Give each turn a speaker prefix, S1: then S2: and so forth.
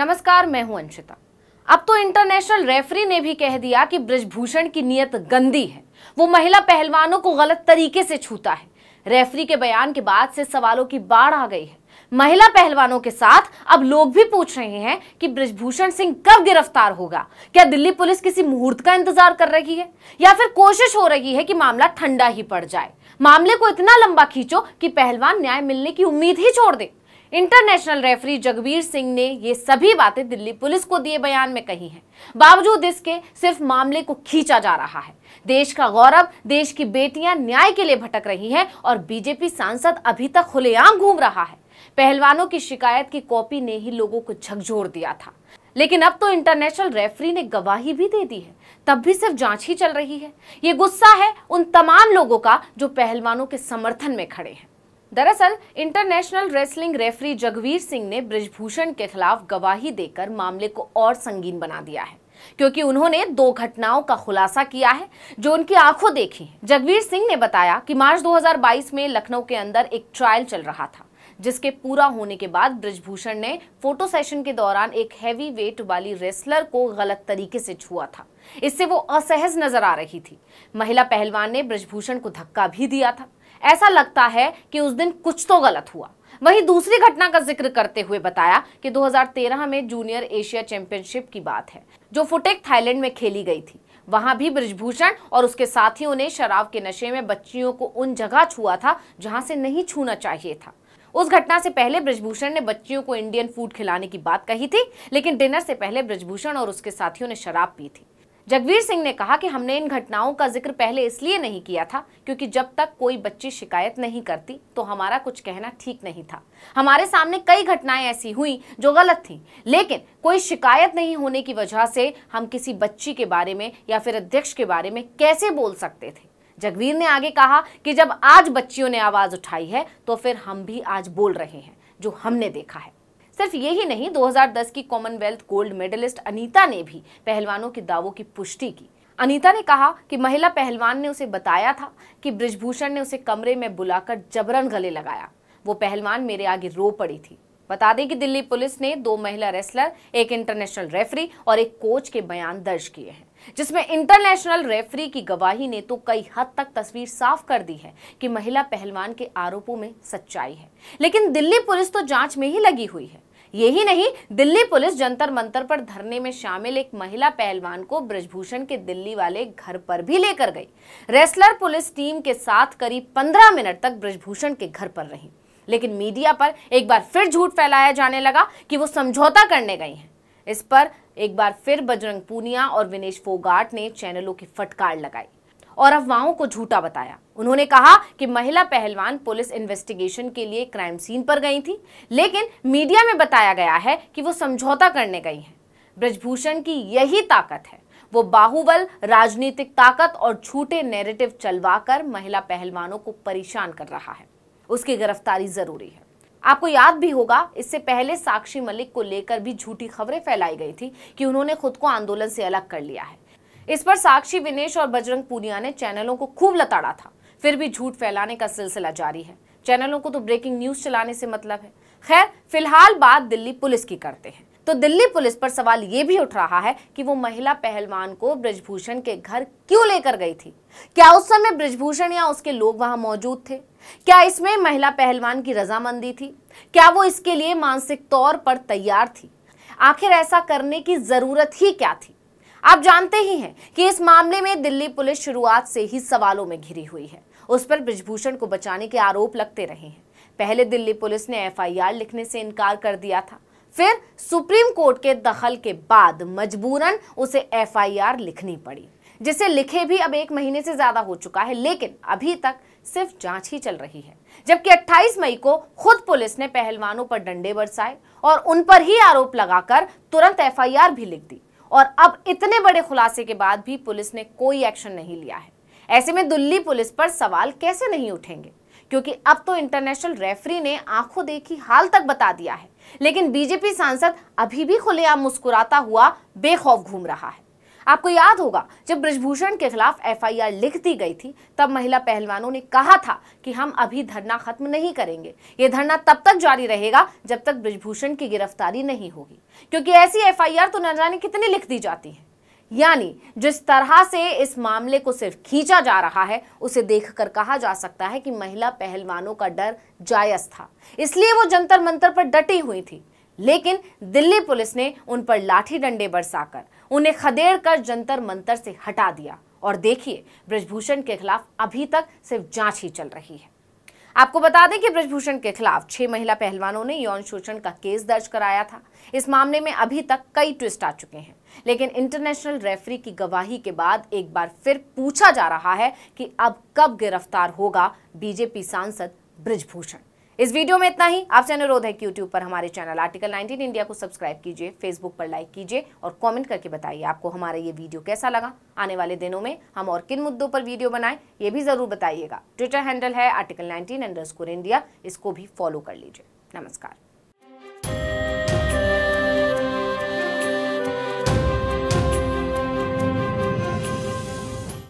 S1: नमस्कार मैं हूं अंशिता अब तो इंटरनेशनल रेफरी ने भी कह दिया कि ब्रजभूषण की नियत गंदी है वो महिला पहलवानों को गलत तरीके से छूता है रेफरी के बयान के बाद से सवालों की बाढ़ आ गई है महिला पहलवानों के साथ अब लोग भी पूछ रहे हैं कि ब्रजभूषण सिंह कब गिरफ्तार होगा क्या दिल्ली पुलिस किसी मुहूर्त का इंतजार कर रही है या फिर कोशिश हो रही है कि मामला ठंडा ही पड़ जाए मामले को इतना लंबा खींचो कि पहलवान न्याय मिलने की उम्मीद ही छोड़ दे इंटरनेशनल रेफरी जगबीर सिंह ने ये सभी बातें दिल्ली पुलिस को दिए बयान में कही हैं बावजूद इसके सिर्फ मामले को खींचा जा रहा है देश का गौरव देश की बेटियां न्याय के लिए भटक रही हैं और बीजेपी सांसद अभी तक खुलेआम घूम रहा है पहलवानों की शिकायत की कॉपी ने ही लोगों को झकझोर दिया था लेकिन अब तो इंटरनेशनल रेफरी ने गवाही भी दे दी है तब भी सिर्फ जांच ही चल रही है ये गुस्सा है उन तमाम लोगों का जो पहलवानों के समर्थन में खड़े हैं दरअसल international wrestling referee Jagvir Singh ने ब्रिजभूषण के खिलाफ गवाही देकर मामले को और संगीन बना दिया है क्योंकि उन्होंने दो घटनाओं का खुलासा किया है जो उनकी आंखों देखी है जगवीर सिंह ने बताया कि मार्च 2022 में लखनऊ के अंदर एक ट्रायल चल रहा था जिसके पूरा होने के बाद ब्रिजभूषण ने फोटो सेशन के दौरान एक हैवी वेट वाली रेसलर को गलत तरीके से छुआ था इससे वो असहज नजर आ रही थी महिला पहलवान ने ब्रिजभूषण को धक्का भी दिया था ऐसा लगता है कि उस दिन कुछ तो गलत हुआ वहीं दूसरी घटना का जिक्र करते हुए बताया कि 2013 में जूनियर एशिया चैंपियनशिप की बात है जो फुटेक थाईलैंड में खेली गई थी वहां भी ब्रजभूषण और उसके साथियों ने शराब के नशे में बच्चियों को उन जगह छुआ था जहां से नहीं छूना चाहिए था उस घटना से पहले ब्रजभूषण ने बच्चियों को इंडियन फूड खिलाने की बात कही थी लेकिन डिनर से पहले ब्रजभूषण और उसके साथियों ने शराब पी थी जगवीर सिंह ने कहा कि हमने इन घटनाओं का जिक्र पहले इसलिए नहीं किया था क्योंकि जब तक कोई बच्ची शिकायत नहीं करती तो हमारा कुछ कहना ठीक नहीं था हमारे सामने कई घटनाएं ऐसी हुई जो गलत थी लेकिन कोई शिकायत नहीं होने की वजह से हम किसी बच्ची के बारे में या फिर अध्यक्ष के बारे में कैसे बोल सकते थे जगवीर ने आगे कहा कि जब आज बच्चियों ने आवाज उठाई है तो फिर हम भी आज बोल रहे हैं जो हमने देखा है सिर्फ यही नहीं 2010 की कॉमनवेल्थ गोल्ड मेडलिस्ट अनीता ने भी पहलवानों के दावों की पुष्टि की अनीता ने कहा कि महिला पहलवान ने उसे बताया था कि ब्रिजभूषण ने उसे कमरे में बुलाकर जबरन गले लगाया वो पहलवान मेरे आगे रो पड़ी थी बता दें कि दिल्ली पुलिस ने दो महिला रेसलर एक इंटरनेशनल रेफरी और एक कोच के बयान दर्ज किए हैं जिसमें इंटरनेशनल रेफरी की गवाही ने तो कई हद तक तस्वीर साफ कर दी है कि महिला पहलवान के आरोपों में सच्चाई है लेकिन दिल्ली पुलिस तो जांच में ही लगी हुई है यही नहीं दिल्ली पुलिस जंतर मंतर पर धरने में शामिल एक महिला पहलवान को ब्रजभूषण के दिल्ली वाले घर पर भी लेकर गई रेसलर पुलिस टीम के साथ करीब पंद्रह मिनट तक ब्रजभूषण के घर पर रही लेकिन मीडिया पर एक बार फिर झूठ फैलाया जाने लगा कि वो समझौता करने गई हैं इस पर एक बार फिर बजरंग पूनिया और विनेश फोगाट ने चैनलों की फटकार लगाई और अफवाहों को झूठा बताया उन्होंने कहा कि महिला पहलवान पुलिस इन्वेस्टिगेशन के लिए क्राइम सीन पर गई थी लेकिन मीडिया में बताया गया है कि वो समझौता करने गई हैं ब्रजभूषण की यही ताकत है वो बाहुबल राजनीतिक ताकत और झूठे नेरेटिव चलवाकर महिला पहलवानों को परेशान कर रहा है उसकी गिरफ्तारी जरूरी है आपको याद भी होगा इससे पहले साक्षी मलिक को लेकर भी झूठी खबरें फैलाई गई थी कि उन्होंने खुद को आंदोलन से अलग कर लिया है इस पर साक्षी विनेश और बजरंग पूनिया ने चैनलों को खूब लताड़ा था फिर भी झूठ फैलाने का सिलसिला जारी है चैनलों को तो ब्रेकिंग न्यूज चलाने से मतलब है खैर फिलहाल बात दिल्ली पुलिस की करते हैं तो दिल्ली पुलिस पर सवाल यह भी उठ रहा है कि वो महिला पहलवान को ब्रजभूषण के घर क्यों लेकर गई थी क्या उस समय ब्रजभूषण या उसके लोग वहां मौजूद थे क्या इसमें महिला पहलवान की रजामंदी थी क्या वो इसके लिए मानसिक तौर पर तैयार थी आखिर ऐसा करने की जरूरत ही क्या थी आप जानते ही हैं कि इस मामले में दिल्ली पुलिस शुरुआत से ही सवालों में घिरी हुई है उस पर ब्रिजभूषण को बचाने के आरोप लगते रहे हैं पहले दिल्ली पुलिस ने एफआईआर लिखने से इनकार कर दिया था फिर सुप्रीम कोर्ट के दखल के बाद मजबूरन उसे एफआईआर लिखनी पड़ी जिसे लिखे भी अब एक महीने से ज्यादा हो चुका है लेकिन अभी तक सिर्फ जांच ही चल रही है जबकि 28 मई को खुद पुलिस ने पहलवानों पर डंडे बरसाए और उन पर ही आरोप लगाकर तुरंत एफआईआर भी लिख दी और अब इतने बड़े खुलासे के बाद भी पुलिस ने कोई एक्शन नहीं लिया है ऐसे में दिल्ली पुलिस पर सवाल कैसे नहीं उठेंगे क्योंकि अब तो इंटरनेशनल रेफरी ने आंखों देखी हाल तक बता दिया है लेकिन बीजेपी सांसद अभी भी खुलेआम मुस्कुराता हुआ बेखौफ घूम रहा है आपको याद होगा जब ब्रजभूषण के खिलाफ एफआईआर लिख दी गई थी तब महिला पहलवानों ने कहा था कि हम अभी धरना खत्म नहीं करेंगे ये धरना तब तक जारी रहेगा जब तक ब्रजभूषण की गिरफ्तारी नहीं होगी क्योंकि ऐसी एफआईआर तो न जाने कितनी लिख दी जाती है यानी जिस तरह से इस मामले को सिर्फ खींचा जा रहा है उसे देखकर कहा जा सकता है कि महिला पहलवानों का डर जायज था इसलिए वो जंतर मंतर पर डटी हुई थी लेकिन दिल्ली पुलिस ने उन पर लाठी डंडे बरसाकर उन्हें खदेड़ कर जंतर मंतर से हटा दिया और देखिए ब्रजभूषण के खिलाफ अभी तक सिर्फ जांच ही चल रही है आपको बता दें कि ब्रजभूषण के खिलाफ छह महिला पहलवानों ने यौन शोषण का केस दर्ज कराया था इस मामले में अभी तक कई ट्विस्ट आ चुके हैं लेकिन इंटरनेशनल रेफरी की गवाही के बाद एक बार फिर पूछा जा रहा है कि अब कब गिरफ्तार होगा बीजेपी सांसद ब्रजभूषण इस वीडियो में इतना ही आपसे अनुरोध है कि यूट्यूब पर हमारे चैनल आर्टिकल 19 इंडिया को सब्सक्राइब कीजिए फेसबुक पर लाइक कीजिए और कमेंट करके बताइए आपको हमारा ये वीडियो कैसा लगा आने वाले दिनों में हम और किन मुद्दों पर वीडियो बनाए ये भी ज़रूर बताइएगा ट्विटर हैंडल है आर्टिकल नाइनटीन इंडिया इसको भी फॉलो कर लीजिए नमस्कार